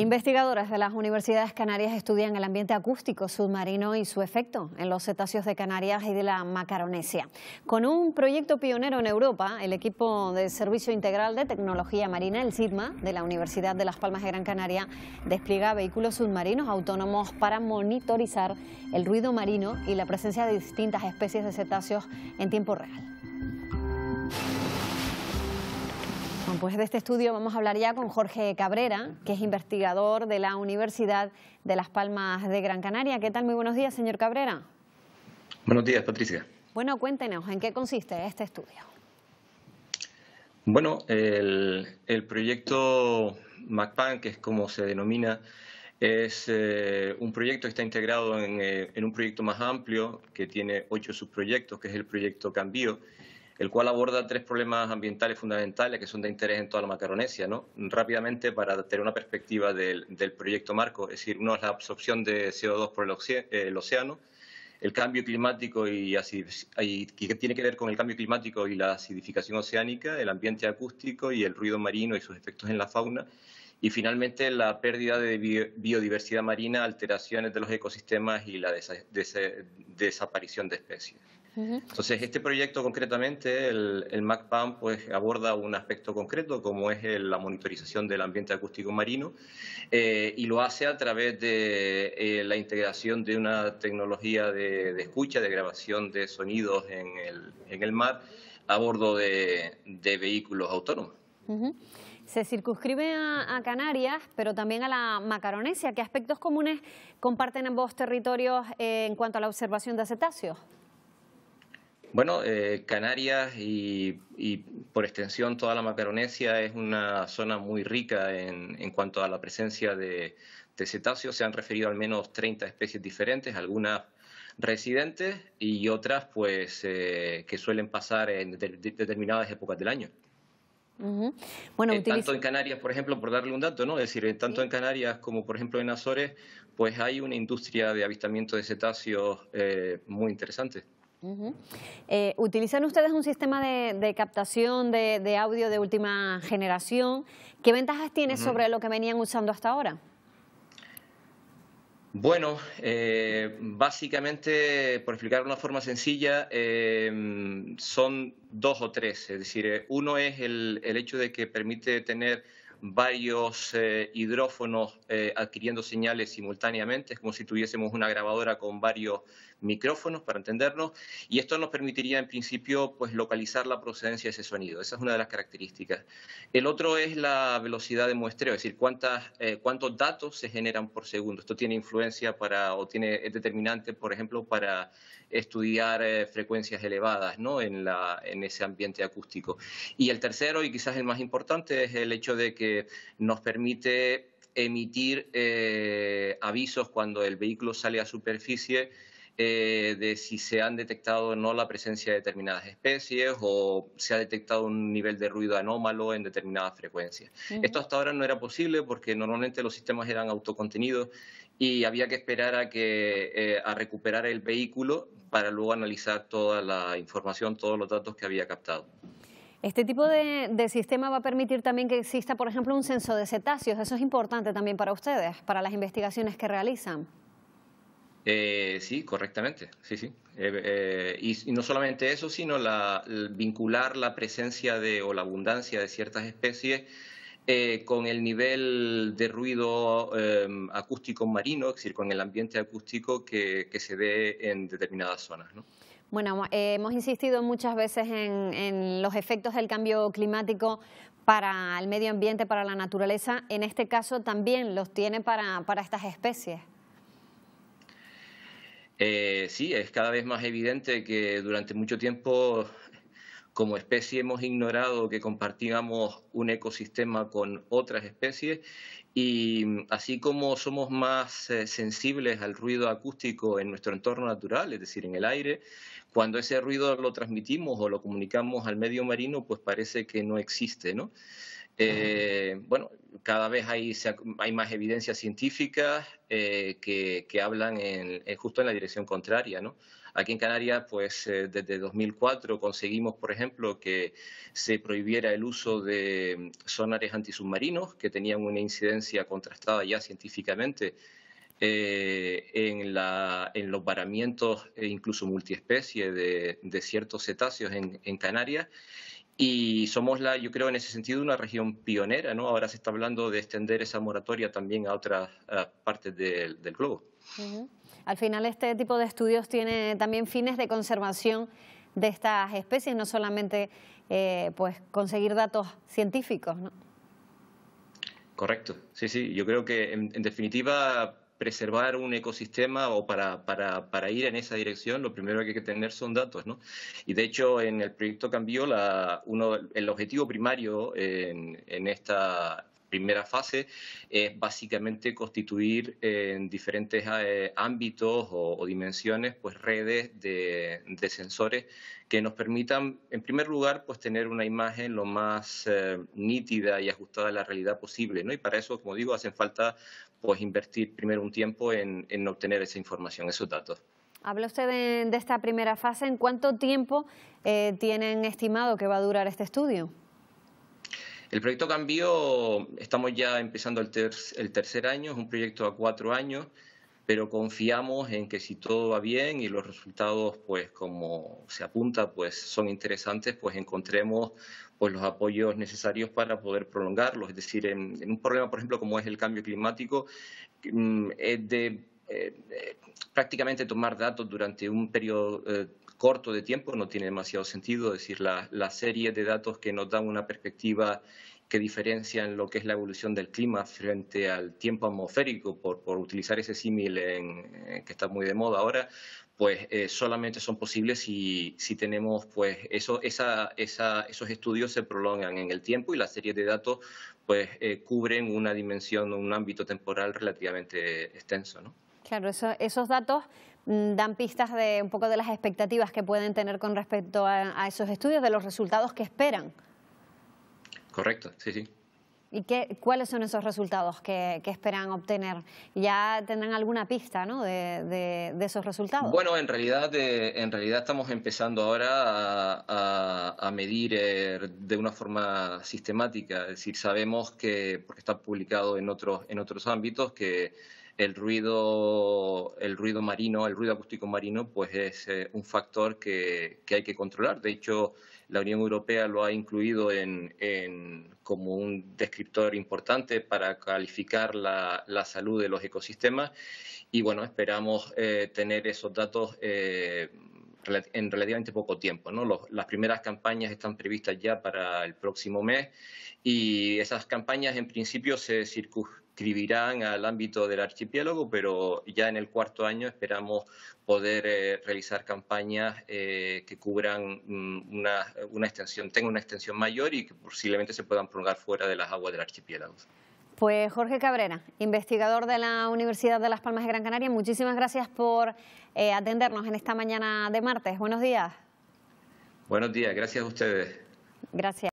Investigadoras de las universidades canarias estudian el ambiente acústico submarino y su efecto en los cetáceos de Canarias y de la Macaronesia. Con un proyecto pionero en Europa, el equipo de Servicio Integral de Tecnología Marina, el SIDMA, de la Universidad de Las Palmas de Gran Canaria, despliega vehículos submarinos autónomos para monitorizar el ruido marino y la presencia de distintas especies de cetáceos en tiempo real pues de este estudio vamos a hablar ya con Jorge Cabrera, que es investigador de la Universidad de Las Palmas de Gran Canaria. ¿Qué tal? Muy buenos días, señor Cabrera. Buenos días, Patricia. Bueno, cuéntenos, ¿en qué consiste este estudio? Bueno, el, proyecto MacPan, que es como se denomina, es eh, un proyecto que está integrado eh, en un proyecto más amplio que tiene ocho subproyectos, que es el proyecto Cambio el cual aborda tres problemas ambientales fundamentales que son de interés en toda la Macaronesia. ¿no? Rápidamente, para tener una perspectiva del, proyecto marco, es decir, uno es la absorción de CO2 por eh, el, océano, el cambio climático y, y, que tiene que ver con el cambio climático y la acidificación oceánica, el ambiente acústico y el ruido marino y sus efectos en la fauna, y finalmente la pérdida de biodiversidad marina, alteraciones de los ecosistemas y la desaparición de especies. Entonces, este proyecto concretamente, el, MacPAM, pues aborda un aspecto concreto como es la monitorización del ambiente acústico marino eh, y lo hace a través de eh, la integración de una tecnología de, escucha, de grabación de sonidos en el, mar a bordo de, vehículos autónomos. Se circunscribe a, Canarias, pero también a la Macaronesia. ¿Qué aspectos comunes comparten ambos territorios eh, en cuanto a la observación de cetáceos? Bueno, eh, Canarias y, por extensión toda la Macaronesia es una zona muy rica en, cuanto a la presencia de, cetáceos. Se han referido al menos 30 especies diferentes, algunas residentes y otras pues eh, que suelen pasar en determinadas épocas del año. Bueno, eh, Tanto en Canarias, por ejemplo, por darle un dato, ¿no? Es decir, tanto en Canarias como, por ejemplo, en Azores, pues hay una industria de avistamiento de cetáceos eh, muy interesante. Eh, utilizan ustedes un sistema de, captación de, audio de última generación. ¿Qué ventajas tiene sobre lo que venían usando hasta ahora? Bueno, eh, básicamente, por explicar de una forma sencilla, eh, son dos o tres. Es decir, eh, uno es el, el hecho de que permite tener varios hidrófonos adquiriendo señales simultáneamente. Es como si tuviésemos una grabadora con varios, micrófonos para entendernos y esto nos permitiría en principio pues localizar la procedencia de ese sonido. Esa es una de las características. El otro es la velocidad de muestreo, es decir, cuántas, eh, cuántos datos se generan por segundo. Esto tiene influencia para o tiene es determinante, por ejemplo, para estudiar eh, frecuencias elevadas en, ese ambiente acústico. Y el tercero, y quizás el más importante, es el hecho de que nos permite emitir eh, avisos cuando el vehículo sale a superficie eh, de si se han detectado o no la presencia de determinadas especies o se ha detectado un nivel de ruido anómalo en determinadas frecuencias. Esto hasta ahora no era posible porque normalmente los sistemas eran autocontenidos y había que esperar a que eh, recuperar el vehículo para luego analizar toda la información, todos los datos que había captado. Este tipo de, de, sistema va a permitir también que exista, por ejemplo, un censo de cetáceos. Eso es importante también para ustedes, para las investigaciones que realizan. Eh, sí, correctamente, sí, sí. Eh, eh, y, no solamente eso, sino la, vincular la presencia de, o la abundancia de ciertas especies con el nivel de ruido acústico marino, es decir, con el ambiente acústico que, se ve en determinadas zonas. Bueno, hemos insistido muchas veces en, en los efectos del cambio climático para el medio ambiente, para la naturaleza. En este caso también los tiene para, para estas especies. Eh, sí, es cada vez más evidente que durante mucho tiempo como especie hemos ignorado que compartíamos un ecosistema con otras especies y mm, así como somos más eh, sensibles al ruido acústico en nuestro entorno natural, es decir, en el aire, cuando ese ruido lo transmitimos o lo comunicamos al medio marino, pues parece que no existe, ¿no? Eh, bueno, cada vez hay, más evidencias científicas eh, que, hablan en, justo en la dirección contraria. ¿no? Aquí en Canarias, pues eh, desde 2004 conseguimos, por ejemplo, que se prohibiera el uso de mm, sonares antisubmarinos, que tenían una incidencia contrastada ya científicamente en, los varamientos, e incluso multiespecie, de, ciertos cetáceos en Canarias y somos, la, yo creo, en ese sentido, una región pionera, ¿no? Ahora se está hablando de extender esa moratoria también a otras partes del globo. Al final, este tipo de estudios tiene también fines de conservación de estas especies, no solamente eh, pues conseguir datos científicos, ¿no? Correcto, sí, sí. Yo creo que, en definitiva, preservar un ecosistema o para, para, para, ir en esa dirección, lo primero que hay que tener son datos. ¿no? Y de hecho, en el proyecto cambió la, uno, el objetivo primario en, en, esta, primera fase es básicamente constituir eh, en diferentes eh, ámbitos o, dimensiones pues redes de, sensores que nos permitan en primer lugar pues tener una imagen lo más eh, nítida y ajustada a la realidad posible ¿no? y para eso como digo hacen falta pues invertir primero un tiempo en, obtener esa información esos datos Habla usted de, esta primera fase. ¿En cuánto tiempo tienen estimado que va a durar este estudio? El proyecto Cambio, estamos ya empezando el, tercer año, es un proyecto a cuatro años, pero confiamos en que si todo va bien y los resultados, pues como se apunta, pues son interesantes, pues encontremos pues los apoyos necesarios para poder prolongarlos. Es decir, en, en un problema, por ejemplo, como es el cambio climático, mm, es de eh, eh, prácticamente tomar datos durante un periodo eh, corto de tiempo no tiene demasiado sentido, es decir, la, serie de datos que nos dan una perspectiva que diferencian lo que es la evolución del clima frente al tiempo atmosférico, por, utilizar ese símil que está muy de moda ahora, pues solamente son posibles si, tenemos, pues esos estudios se prolongan en el tiempo y la serie de datos pues cubren una dimensión, un ámbito temporal relativamente extenso. ¿no? Claro, esos datos mm, dan pistas de un poco de las expectativas que pueden tener con respecto a, esos estudios, de los resultados que esperan. Correcto, sí, sí. ¿Y qué, cuáles son esos resultados que, esperan obtener? ¿Ya tendrán alguna pista ¿no? de, esos resultados? Bueno, en realidad, eh, en realidad estamos empezando ahora a, medir eh, de una forma sistemática. Es decir, sabemos que, porque está publicado en otros, en otros ámbitos, que el ruido, el ruido marino, el ruido acústico marino, pues es eh, un factor que, que, hay que controlar. De hecho, la Unión Europea lo ha incluido en, en, como un descriptor importante para calificar la, salud de los ecosistemas y bueno, esperamos eh, tener esos datos. Eh, en relativamente poco tiempo. ¿no? las primeras campañas están previstas ya para el próximo mes y esas campañas en principio se circunscribirán al ámbito del archipiélago, pero ya en el cuarto año esperamos poder eh, realizar campañas eh, que cubran mm, una, una extensión, tengan una extensión mayor y que posiblemente se puedan prolongar fuera de las aguas del archipiélago. Pues Jorge Cabrera, investigador de la Universidad de Las Palmas de Gran Canaria, muchísimas gracias por eh, atendernos en esta mañana de martes. Buenos días. Buenos días, gracias a ustedes. Gracias.